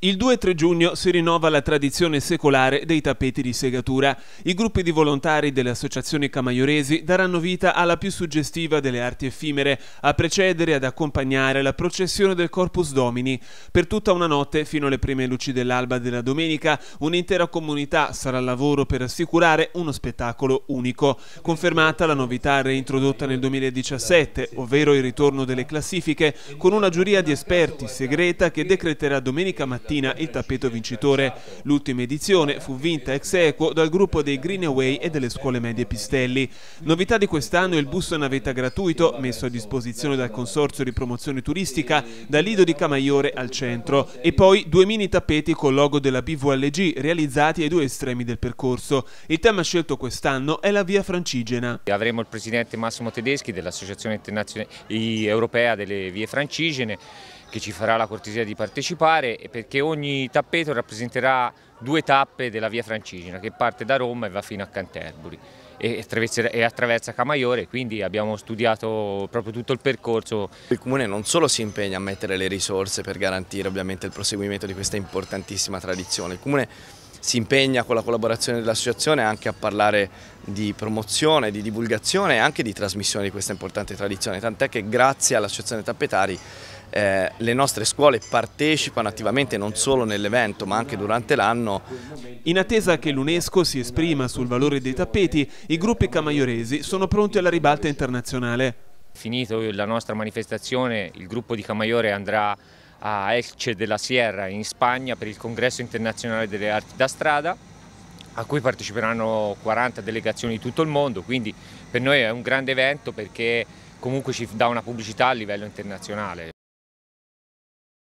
Il 2 e 3 giugno si rinnova la tradizione secolare dei tappeti di segatura. I gruppi di volontari delle associazioni camaioresi daranno vita alla più suggestiva delle arti effimere, a precedere e ad accompagnare la processione del Corpus Domini. Per tutta una notte, fino alle prime luci dell'alba della domenica, un'intera comunità sarà al lavoro per assicurare uno spettacolo unico. Confermata la novità reintrodotta nel 2017, ovvero il ritorno delle classifiche, con una giuria di esperti segreta che decreterà domenica mattina mattina il tappeto vincitore. L'ultima edizione fu vinta ex equo dal gruppo dei Greenaway e delle scuole medie Pistelli. Novità di quest'anno è il bus navetta gratuito messo a disposizione dal Consorzio di Promozione Turistica da Lido di Camaiore al centro e poi due mini tappeti con logo della BVLG realizzati ai due estremi del percorso. Il tema scelto quest'anno è la via francigena. Avremo il presidente Massimo Tedeschi dell'Associazione Europea delle Vie Francigene che ci farà la cortesia di partecipare perché che ogni tappeto rappresenterà due tappe della via Francigena che parte da Roma e va fino a Canterbury e, e attraversa Camaiore, quindi abbiamo studiato proprio tutto il percorso. Il Comune non solo si impegna a mettere le risorse per garantire ovviamente il proseguimento di questa importantissima tradizione, il Comune si impegna con la collaborazione dell'associazione anche a parlare di promozione, di divulgazione e anche di trasmissione di questa importante tradizione, tant'è che grazie all'associazione Tappetari eh, le nostre scuole partecipano attivamente non solo nell'evento ma anche durante l'anno. In attesa che l'UNESCO si esprima sul valore dei tappeti, i gruppi camaioresi sono pronti alla ribalta internazionale. Finito la nostra manifestazione, il gruppo di Camaiore andrà a Elche della Sierra in Spagna per il congresso internazionale delle arti da strada a cui parteciperanno 40 delegazioni di tutto il mondo, quindi per noi è un grande evento perché comunque ci dà una pubblicità a livello internazionale.